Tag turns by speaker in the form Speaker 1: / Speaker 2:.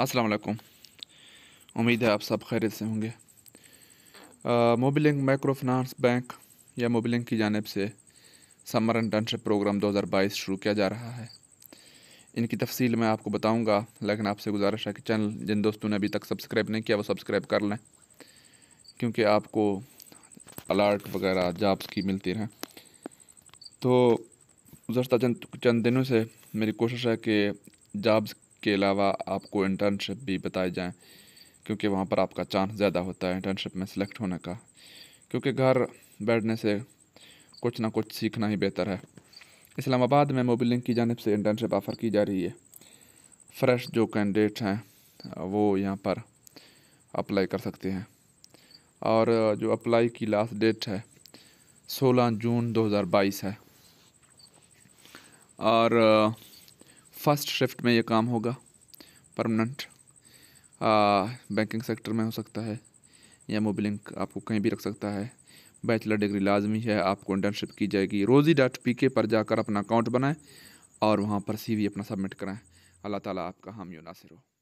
Speaker 1: अस्सलाम वालेकुम उम्मीद है आप सब खैरियत से होंगे मोबिलिंग माइक्रो फाइनेंस बैंक या मोबिलिंग की जानब से समर इंटर्नशिप प्रोग्राम 2022 शुरू किया जा रहा है इनकी तफसील मैं आपको बताऊंगा लेकिन आपसे गुजारिश है कि चैनल जिन दोस्तों ने अभी तक सब्सक्राइब नहीं किया वो सब्सक्राइब कर लें क्योंकि आपको अलर्ट वगैरह जॉब्स की मिलती रहें तो गुजशत चंद चंद दिनों से मेरी कोशिश है कि जॉब्स के अलावा आपको इंटर्नशिप भी बताए जाएँ क्योंकि वहाँ पर आपका चांस ज़्यादा होता है इंटर्नशिप में सिलेक्ट होने का क्योंकि घर बैठने से कुछ ना कुछ सीखना ही बेहतर है इस्लामाबाद में मोबिलिंग की जानब से इंटर्नशिप ऑफ़र की जा रही है फ्रेश जो कैंडिडेट हैं वो यहाँ पर अप्लाई कर सकते हैं और जो अप्लाई की लास्ट डेट है 16 जून 2022 है और फर्स्ट शिफ्ट में ये काम होगा परमानेंट बैंकिंग सेक्टर में हो सकता है या मोबिलिंग आपको कहीं भी रख सकता है बैचलर डिग्री लाजमी है आपको इंटर्नशिप की जाएगी रोज़ी डॉट पी के पर जाकर अपना अकाउंट बनाएं और वहाँ पर सी वी अपना सबमिट कराएं अल्लाह ताला आपका हामियो नासिर हो